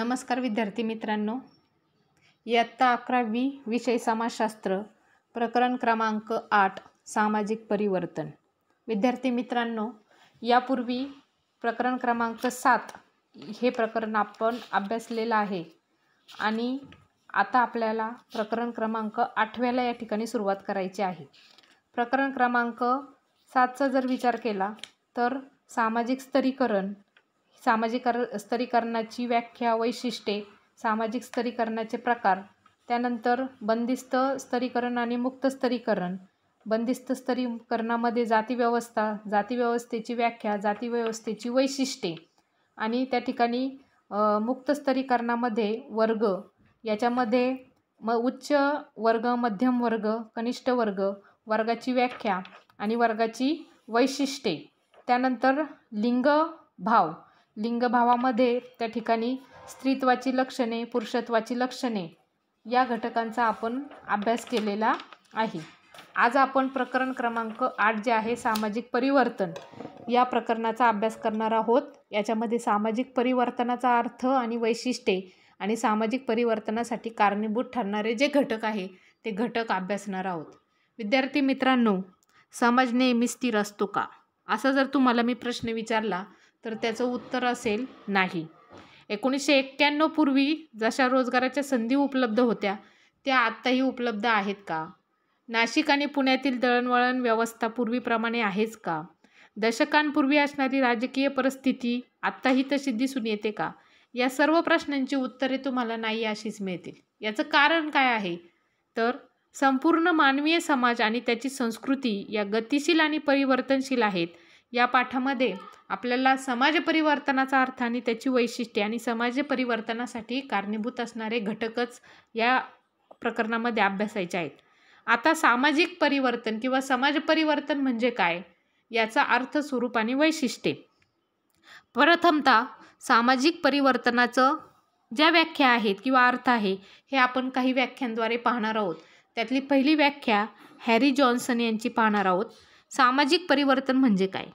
नमस्कार विद्यार्थी मित्रांनो इयत्ता अकरावी विषय समाजशास्त्र प्रकरण क्रमांक आठ सामाजिक परिवर्तन विद्यार्थी मित्रांनो यापूर्वी प्रकरण क्रमांक सात हे प्रकरण आपण अभ्यासलेलं आहे आणि आता आपल्याला प्रकरण क्रमांक आठव्याला या ठिकाणी सुरुवात करायची आहे प्रकरण क्रमांक सातचा जर विचार केला तर सामाजिक स्तरीकरण सामाजिक स्तरीकरणाची व्याख्या वैशिष्ट्ये सामाजिक स्तरीकरणाचे प्रकार त्यानंतर बंदिस्त स्तरीकरण आणि मुक्त स्तरीकरण बंदिस्त स्तरीकरणामध्ये जातीव्यवस्था जातीव्यवस्थेची व्याख्या जातीव्यवस्थेची वैशिष्ट्ये आणि त्या ठिकाणी मुक्त स्तरीकरणामध्ये वर्ग याच्यामध्ये म उच्च वर्ग मध्यम वर्ग कनिष्ठ वर्ग वर्गाची व्याख्या आणि वर्गाची वैशिष्ट्ये त्यानंतर लिंग भाव लिंगभावामध्ये त्या ठिकाणी स्त्रीत्वाची लक्षणे पुरुषत्वाची लक्षणे या घटकांचा आपण अभ्यास केलेला आहे आज आपण प्रकरण क्रमांक आठ जे आहे सामाजिक परिवर्तन या प्रकरणाचा अभ्यास करणार आहोत याच्यामध्ये सामाजिक परिवर्तनाचा अर्थ आणि वैशिष्ट्ये आणि सामाजिक परिवर्तनासाठी कारणीभूत ठरणारे जे घटक आहे ते घटक अभ्यासणार आहोत विद्यार्थी मित्रांनो समाज नेहमी स्थिर असतो का असा जर तुम्हाला मी प्रश्न विचारला तर त्याचं उत्तर असेल नाही एकोणीसशे एक्क्याण्णवपूर्वी जशा रोजगाराच्या संधी उपलब्ध होत्या त्या आत्ताही उपलब्ध आहेत का नाशिक आणि पुण्यातील दळणवळण व्यवस्था पूर्वीप्रमाणे आहेच का दशकांपूर्वी असणारी राजकीय परिस्थिती आत्ताही तशी दिसून येते का या सर्व प्रश्नांची उत्तरे तुम्हाला नाही अशीच मिळतील याचं कारण काय आहे तर संपूर्ण मानवीय समाज आणि त्याची संस्कृती या गतिशील आणि परिवर्तनशील आहेत या पाठामध्ये आपल्याला समाज परिवर्तनाचा अर्थ आणि त्याची वैशिष्ट्ये आणि समाज परिवर्तनासाठी कारणीभूत असणारे घटकच या प्रकरणामध्ये अभ्यासायचे आहेत आता सामाजिक परिवर्तन किंवा समाज परिवर्तन म्हणजे काय याचा अर्थ स्वरूप आणि वैशिष्ट्ये प्रथमतः सामाजिक परिवर्तनाचं ज्या व्याख्या आहेत किंवा अर्थ आहे हे आपण काही व्याख्यांद्वारे पाहणार आहोत त्यातली पहिली व्याख्या हॅरी जॉन्सन यांची पाहणार आहोत सामाजिक परिवर्तन म्हणजे काय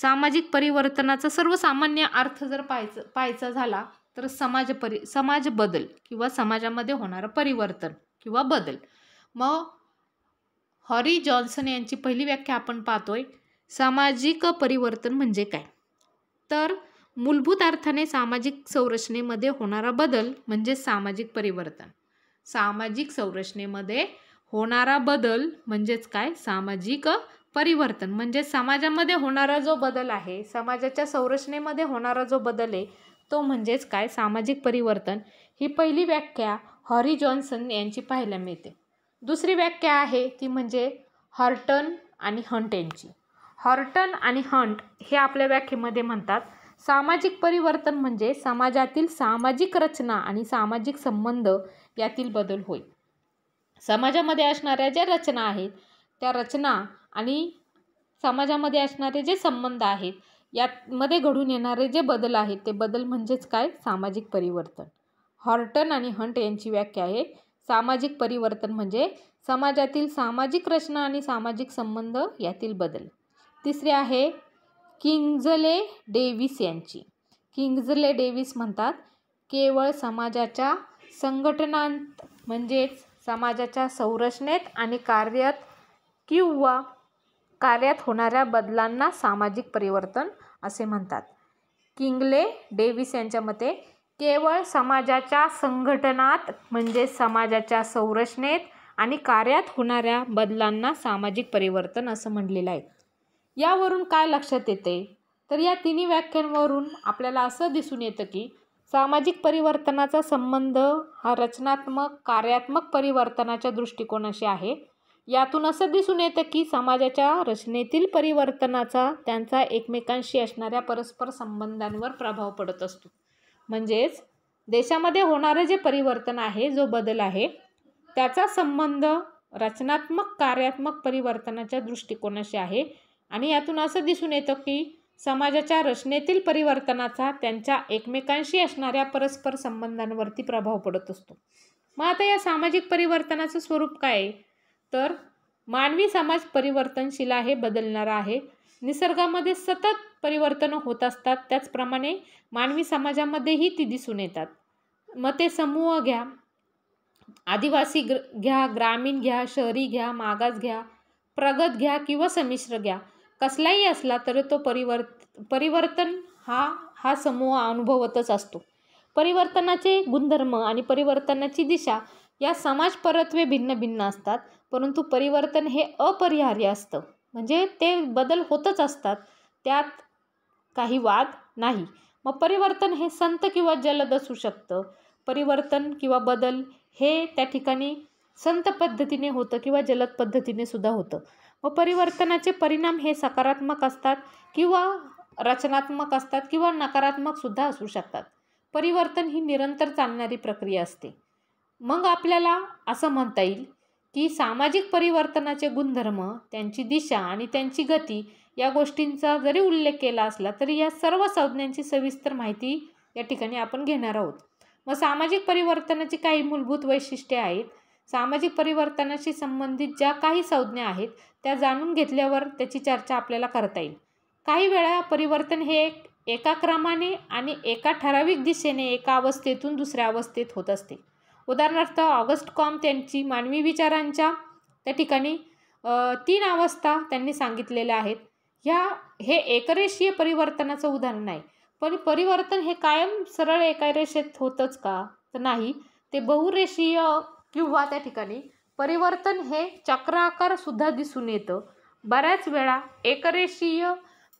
सामाजिक परिवर्तनाचा सर्वसामान्य अर्थ जर पाहायचं पाहायचा झाला तर समाज परि समाज बदल किंवा समाजामध्ये होणारं परिवर्तन किंवा बदल मग हॉरी जॉन्सन यांची पहिली व्याख्या आपण पाहतोय सामाजिक परिवर्तन म्हणजे काय तर मूलभूत अर्थाने सामाजिक संरचनेमध्ये होणारा बदल म्हणजे सामाजिक परिवर्तन सामाजिक संरचनेमध्ये होणारा बदल म्हणजेच काय सामाजिक परिवर्तन म्हणजे समाजामध्ये होणारा जो बदल आहे समाजाच्या संरचनेमध्ये होणारा जो बदल आहे तो म्हणजेच काय सामाजिक परिवर्तन ही पहिली व्याख्या हॉरी जॉन्सन यांची पाहायला मिळते दुसरी व्याख्या आहे ती म्हणजे हॉर्टन आणि हंट यांची हॉर्टन आणि हंट हे आपल्या व्याख्येमध्ये म्हणतात सामाजिक परिवर्तन म्हणजे समाजातील सामाजिक रचना आणि सामाजिक संबंध यातील बदल होय समाजामध्ये असणाऱ्या ज्या रचना आहेत त्या रचना आणि समाजामध्ये असणारे जे संबंध आहेत यामध्ये घडून येणारे जे बदल आहेत ते बदल म्हणजेच काय सामाजिक परिवर्तन हॉर्टन आणि हंट यांची व्याख्या आहे सामाजिक परिवर्तन म्हणजे समाजातील सामाजिक रचना आणि सामाजिक संबंध यातील बदल तिसरे आहे किंग्जले डेव्हिस यांची किंग्जले डेव्हिस म्हणतात केवळ समाजाच्या संघटनांत म्हणजेच समाजाच्या संरचनेत आणि कार्यात किंवा कार्यात होणाऱ्या बदलांना सामाजिक परिवर्तन असे म्हणतात किंगले डेव्हिस यांच्या मते केवळ समाजाच्या संघटनात म्हणजे समाजाच्या संरचनेत आणि कार्यात होणाऱ्या बदलांना सामाजिक परिवर्तन असं म्हणलेलं आहे यावरून काय लक्षात येते तर या तिन्ही व्याख्यांवरून आपल्याला असं दिसून येतं की सामाजिक परिवर्तनाचा संबंध हा रचनात्मक कार्यात्मक परिवर्तनाच्या दृष्टिकोनाशी आहे यातून असं दिसून येतं की समाजाच्या रचनेतील परिवर्तनाचा त्यांचा एकमेकांशी असणाऱ्या परस्पर संबंधांवर प्रभाव पडत असतो म्हणजेच देशामध्ये होणारे जे परिवर्तन आहे जो बदल आहे त्याचा संबंध रचनात्मक कार्यात्मक परिवर्तनाच्या दृष्टिकोनाशी आहे आणि यातून असं दिसून येतं की समाजाच्या रचनेतील परिवर्तनाचा त्यांच्या एकमेकांशी असणाऱ्या परस्पर संबंधांवरती प्रभाव पडत असतो मग आता या सामाजिक परिवर्तनाचं स्वरूप काय आहे तर मानवी समाज परिवर्तनशील आहे बदलणारा आहे निसर्गामध्ये सतत परिवर्तन होत असतात त्याचप्रमाणे मानवी समाजामध्येही ती दिसून येतात मग ते समूह घ्या आदिवासी ग्र घ्या ग्रामीण घ्या शहरी घ्या मागास घ्या प्रगत घ्या किंवा संमिश्र घ्या कसलाही असला तरी तो परिवर्त परिवर्तन हा हा समूह अनुभवतच असतो परिवर्तनाचे गुणधर्म आणि परिवर्तनाची दिशा या समाज परत्वे भिन्न भिन्न असतात परंतु परिवर्तन हे अपरिहार्य असतं म्हणजे ते बदल होतच असतात त्यात काही वाद नाही मग परिवर्तन हे संत किंवा जलद असू शकतं परिवर्तन किंवा बदल हे त्या ठिकाणी संत पद्धतीने होतं किंवा जलद पद्धतीने सुद्धा होतं व परिवर्तनाचे परिणाम हे सकारात्मक असतात किंवा रचनात्मक असतात किंवा नकारात्मकसुद्धा असू शकतात परिवर्तन ही निरंतर चालणारी प्रक्रिया असते मग आपल्याला असं म्हणता येईल की सामाजिक परिवर्तनाचे गुणधर्म त्यांची दिशा आणि त्यांची गती या गोष्टींचा जरी उल्लेख केला असला तरी या सर्व संज्ञांची सविस्तर माहिती या ठिकाणी आपण घेणार आहोत मग सामाजिक परिवर्तनाची काही मूलभूत वैशिष्ट्ये आहेत सामाजिक परिवर्तनाशी संबंधित ज्या काही संज्ञा आहेत त्या जाणून घेतल्यावर त्याची चर्चा आपल्याला करता येईल काही वेळा परिवर्तन हे एका क्रमाने आणि एका ठराविक दिशेने एका अवस्थेतून दुसऱ्या अवस्थेत होत असते उदाहरणार्थ ऑगस्ट कॉम त्यांची मानवी विचारांच्या त्या ठिकाणी तीन अवस्था त्यांनी सांगितलेल्या आहेत ह्या हे एकरेषीय परिवर्तनाचं उदाहरण आहे पण परिवर्तन हे कायम सरळ एका रेषेत होतंच का तर नाही ते बहुरेषीय किंवा त्या ठिकाणी परिवर्तन हे चक्राकार सुद्धा दिसून येतं बऱ्याच वेळा एकरेषीय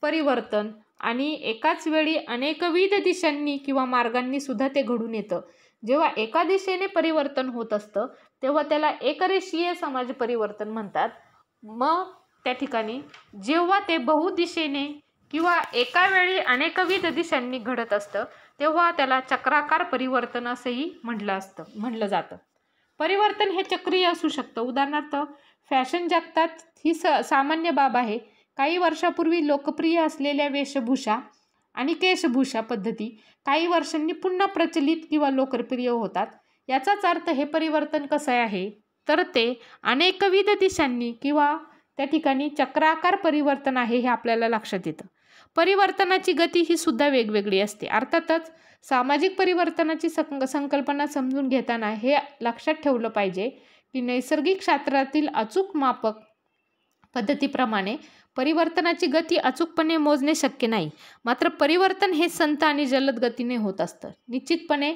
परिवर्तन आणि एकाच वेळी अनेकविध दिशांनी किंवा मार्गांनी सुद्धा ते घडून येतं जेव्हा एका दिशेने परिवर्तन होत असतं तेव्हा त्याला एकरेषीय समाज परिवर्तन म्हणतात मग त्या ठिकाणी जेव्हा ते बहुदिशेने किंवा एका वेळी अनेकविध दिशांनी घडत असतं तेव्हा त्याला चक्राकार परिवर्तन असंही म्हटलं असतं म्हणलं जातं परिवर्तन हे चक्रीय असू शकतं उदाहरणार्थ फॅशन जगतात ही स सामान्य बाब आहे काही वर्षापूर्वी लोकप्रिय असलेल्या वेशभूषा आणि केशभूषा पद्धती काही वर्षांनी पुन्हा प्रचलित किंवा लोकप्रिय होतात याचाच अर्थ हे परिवर्तन कसं आहे तर ते अनेकविध दिशांनी किंवा त्या ठिकाणी चक्राकार परिवर्तन आहे हे आपल्याला लक्षात येतं परिवर्तनाची गती ही सुद्धा वेगवेगळी असते अर्थातच सामाजिक परिवर्तनाची संक संकल्पना समजून घेताना हे लक्षात ठेवलं पाहिजे की नैसर्गिक शास्त्रातील अचूक मापक पद्धतीप्रमाणे परिवर्तनाची गती अचूकपणे मोजणे शक्य नाही मात्र परिवर्तन हे संत आणि जलद गतीने होत असतं निश्चितपणे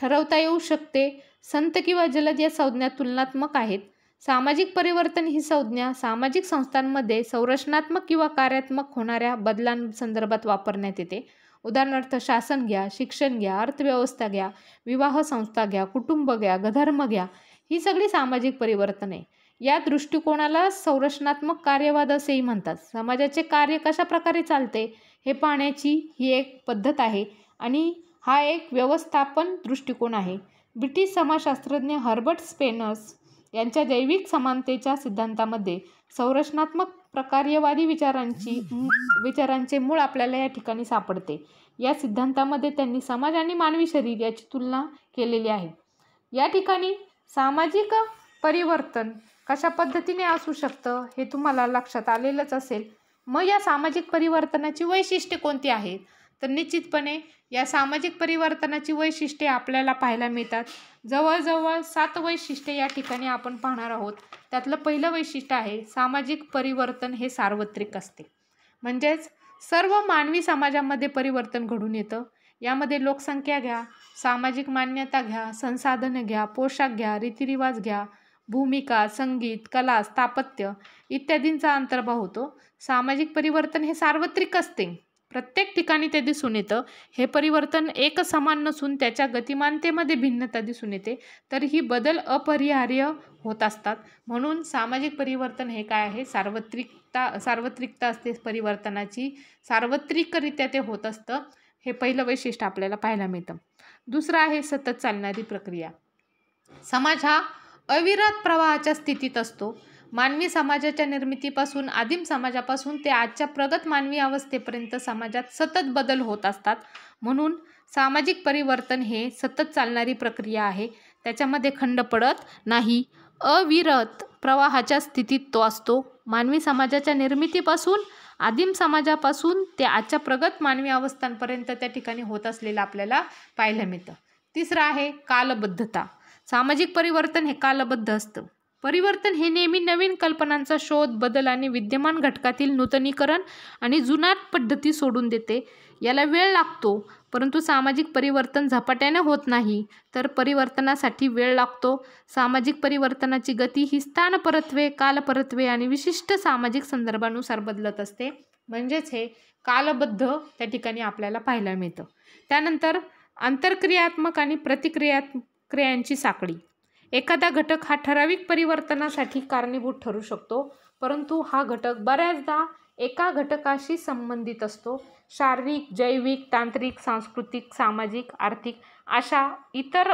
ठरवता येऊ शकते संत किंवा जलद या संज्ञा तुलनात्मक आहेत सामाजिक परिवर्तन ही संज्ञा सामाजिक संस्थांमध्ये संरचनात्मक किंवा कार्यात्मक होणाऱ्या बदलांसंदर्भात वापरण्यात येते उदाहरणार्थ शासन घ्या शिक्षण घ्या अर्थव्यवस्था घ्या विवाह संस्था घ्या कुटुंब घ्या गधर्म घ्या ही सगळी सामाजिक परिवर्तन आहे या दृष्टिकोनाला संरचनात्मक कार्यवाद असेही म्हणतात समाजाचे कार्य कशा प्रकारे चालते हे पाहण्याची ही एक पद्धत आहे आणि हा एक व्यवस्थापन दृष्टिकोन आहे ब्रिटिश समाजशास्त्रज्ञ हर्बर्ट स्पेनर्स यांच्या जैविक समानतेच्या सिद्धांतामध्ये संरचनात्मक प्रकार्यवादी विचारांची विचारांचे मूळ आपल्याला या ठिकाणी सापडते या सिद्धांतामध्ये त्यांनी समाज आणि मानवी शरीर याची तुलना केलेली आहे या ठिकाणी सामाजिक परिवर्तन कशा पद्धतीने असू शकतं हे तुम्हाला लक्षात आलेलंच असेल मग या सामाजिक परिवर्तनाची वैशिष्ट्ये कोणती आहेत तर निश्चितपणे या सामाजिक परिवर्तनाची वैशिष्ट्ये आपल्याला पाहायला मिळतात जवळजवळ सात वैशिष्ट्ये या ठिकाणी आपण पाहणार आहोत त्यातलं पहिलं वैशिष्ट्य आहे सामाजिक परिवर्तन हे सार्वत्रिक असते म्हणजेच सर्व मानवी समाजामध्ये परिवर्तन घडून येतं यामध्ये लोकसंख्या घ्या सामाजिक मान्यता घ्या संसाधनं घ्या पोशाख घ्या रीतिरिवाज घ्या भूमिका संगीत कला स्थापत्य इत्यादींचा अंतर्भाव होतो सामाजिक परिवर्तन हे सार्वत्रिक असते प्रत्येक ठिकाणी ते दिसून येतं हे परिवर्तन एक समान नसून त्याच्या गतिमानतेमध्ये भिन्नता दिसून येते तर ही बदल अपरिहार्य होत असतात म्हणून सामाजिक परिवर्तन हे काय आहे सार्वत्रिकता सार्वत्रिकता असते परिवर्तनाची सार्वत्रिकरित्या ते होत असतं हे पहिलं वैशिष्ट्य आपल्याला पाहायला मिळतं दुसरं आहे सतत चालणारी प्रक्रिया समाज हा अविरत प्रवाहाच्या स्थितीत असतो मानवी समाजाच्या निर्मितीपासून आदिम समाजापासून ते आजच्या प्रगत मानवी अवस्थेपर्यंत समाजात सतत बदल होत असतात म्हणून सामाजिक परिवर्तन हे सतत चालणारी प्रक्रिया आहे त्याच्यामध्ये खंड पडत नाही अविरत प्रवाहाच्या स्थितीत तो असतो मानवी समाजाच्या निर्मितीपासून आदिम समाजापासून ते आजच्या प्रगत मानवी अवस्थांपर्यंत त्या ठिकाणी होत असलेलं आपल्याला पाहायला मिळतं तिसरं आहे कालबद्धता सामाजिक परिवर्तन हे कालबद्ध असतं परिवर्तन हे नेहमी नवीन कल्पनांचा शोध बदल आणि विद्यमान घटकातील नूतनीकरण आणि जुनाट पद्धती सोडून देते याला वेळ लागतो परंतु सामाजिक परिवर्तन झपाट्याने होत नाही तर परिवर्तनासाठी वेळ लागतो सामाजिक परिवर्तनाची गती ही स्थान काल कालपरत्वे आणि विशिष्ट सामाजिक संदर्भानुसार बदलत असते म्हणजेच हे कालबद्ध त्या ठिकाणी आपल्याला पाहायला मिळतं त्यानंतर आंतरक्रियात्मक आणि प्रतिक्रियात्मक क्रियांची साखळी एखादा घटक हा ठराविक परिवर्तनासाठी कारणीभूत ठरू शकतो परंतु हा घटक बऱ्याचदा एका घटकाशी संबंधित असतो शारीरिक जैविक तांत्रिक सांस्कृतिक सामाजिक आर्थिक अशा इतर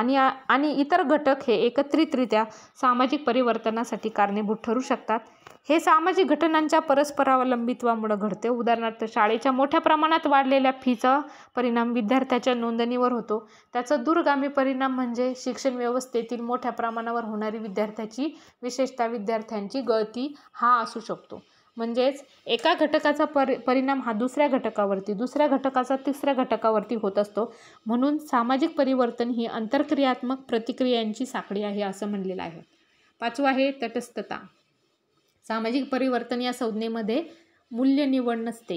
आणि आणि इतर घटक हे एकत्रितरित्या सामाजिक परिवर्तनासाठी कारणीभूत ठरू शकतात हे सामाजिक घटनांच्या परस्परावलंबित्वामुळं घडते उदाहरणार्थ शाळेच्या मोठ्या प्रमाणात वाढलेल्या फीचा परिणाम विद्यार्थ्याच्या नोंदणीवर होतो त्याचा दूरगामी परिणाम म्हणजे शिक्षण व्यवस्थेतील मोठ्या प्रमाणावर होणारी विद्यार्थ्याची विशेषतः विद्यार्थ्यांची गळती हा असू शकतो म्हणजेच एका घटकाचा परि परिणाम हा दुसऱ्या घटकावरती दुसऱ्या घटकाचा तिसऱ्या घटकावरती होत असतो म्हणून सामाजिक परिवर्तन ही अंतरक्रियात्मक प्रतिक्रियांची साखळी आहे असं म्हणलेलं आहे पाचवं आहे तटस्थता सामाजिक परिवर्तन या संज्ञेमध्ये मूल्य निवड नसते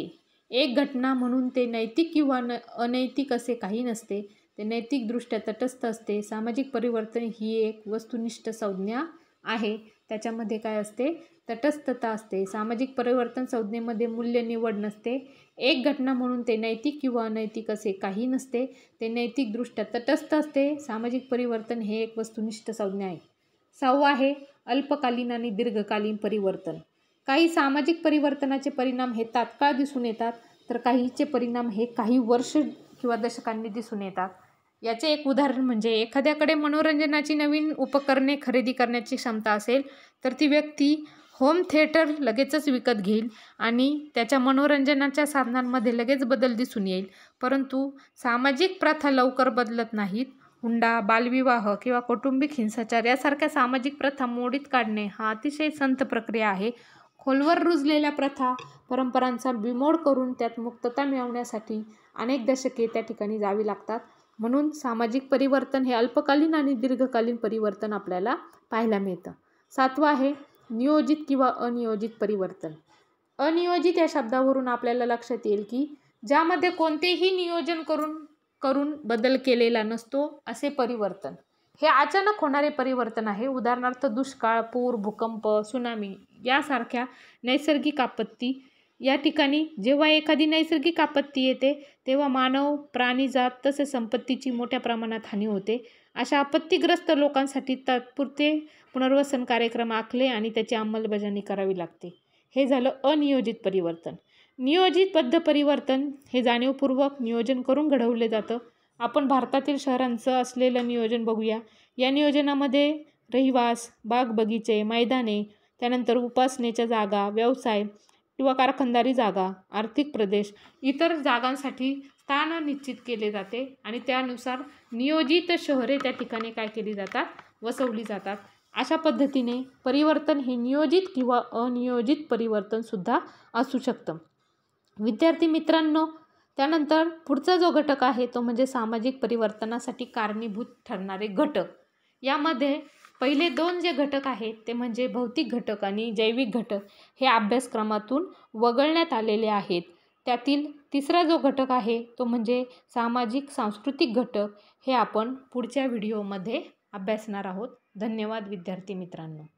एक घटना म्हणून ते नैतिक किंवा न अनैतिक असे काही नसते ते नैतिकदृष्ट्या तटस्थ असते सामाजिक परिवर्तन ही एक वस्तुनिष्ठ संज्ञा आहे त्याच्यामध्ये काय असते तटस्थता असते सामाजिक परिवर्तन संज्ञेमध्ये मूल्य निवड नसते एक घटना म्हणून ते नैतिक किंवा अनैतिक असे काही नसते ते नैतिकदृष्ट्या तटस्थ असते सामाजिक परिवर्तन हे एक वस्तुनिष्ठ संज्ञा आहे सहावं आहे अल्पकालीन आणि दीर्घकालीन परिवर्तन काही सामाजिक परिवर्तनाचे परिणाम हे तात्काळ दिसून येतात तर काहीचे परिणाम हे काही वर्ष किंवा दशकांनी दिसून येतात याचे एक उदाहरण म्हणजे एखाद्याकडे मनोरंजनाची नवीन उपकरणे खरेदी करण्याची क्षमता असेल तर ती व्यक्ती होम थिएटर लगेचच विकत घेईल आणि त्याच्या मनोरंजनाच्या साधनांमध्ये लगेच बदल दिसून येईल परंतु सामाजिक प्रथा लवकर बदलत नाहीत हुंडा बालविवाह किंवा कौटुंबिक हिंसाचार यासारख्या सामाजिक प्रथा मोडीत काढणे हा अतिशय संत प्रक्रिया आहे खोलवर रुजलेल्या प्रथा परंपरांचा बिमोड करून त्यात मुक्तता मिळवण्यासाठी अनेक दशके त्या ठिकाणी जावी लागतात म्हणून सामाजिक परिवर्तन हे अल्पकालीन आणि दीर्घकालीन परिवर्तन आपल्याला पाहायला मिळतं सातवं आहे नियोजित किंवा अनियोजित परिवर्तन अनियोजित या शब्दावरून आपल्याला लक्षात येईल की ज्यामध्ये कोणतेही नियोजन करून करून बदल केलेला नसतो असे परिवर्तन हे अचानक होणारे परिवर्तन आहे उदाहरणार्थ दुष्काळ पूर भूकंप सुनामी यासारख्या नैसर्गिक आपत्ती या ठिकाणी जेव्हा एखादी नैसर्गिक आपत्ती येते तेव्हा मानव प्राणी जात तसेच संपत्तीची मोठ्या प्रमाणात हानी होते अशा आपत्तीग्रस्त लोकांसाठी तात्पुरते पुनर्वसन कार्यक्रम आखले आणि त्याची अंमलबजावणी करावी लागते हे झालं अनियोजित परिवर्तन नियोजित पद्ध परिवर्तन हे जाणीवपूर्वक नियोजन करून घडवले जातं आपण भारतातील शहरांचं असलेलं नियोजन बघूया या नियोजनामध्ये रहिवास बाग बगीचे मैदाने त्यानंतर उपासनेच्या जागा व्यवसाय किंवा कारखानदारी जागा आर्थिक प्रदेश इतर जागांसाठी स्थान निश्चित केले जाते आणि त्यानुसार नियोजित शहरे त्या ठिकाणी काय केली जातात वसवली जातात अशा पद्धतीने परिवर्तन हे नियोजित किंवा अनियोजित परिवर्तनसुद्धा असू शकतं विद्यार्थी मित्रांनो त्यानंतर पुढचा जो घटक आहे तो म्हणजे सामाजिक परिवर्तनासाठी कारणीभूत ठरणारे घटक यामध्ये पहिले दोन जे घटक आहेत ते म्हणजे भौतिक घटक आणि जैविक घटक हे अभ्यासक्रमातून वगळण्यात आलेले आहेत त्यातील तिसरा जो घटक आहे तो म्हणजे सामाजिक सांस्कृतिक घटक हे आपण पुढच्या व्हिडिओमध्ये अभ्यासणार आहोत धन्यवाद विद्यार्थी मित्रांनो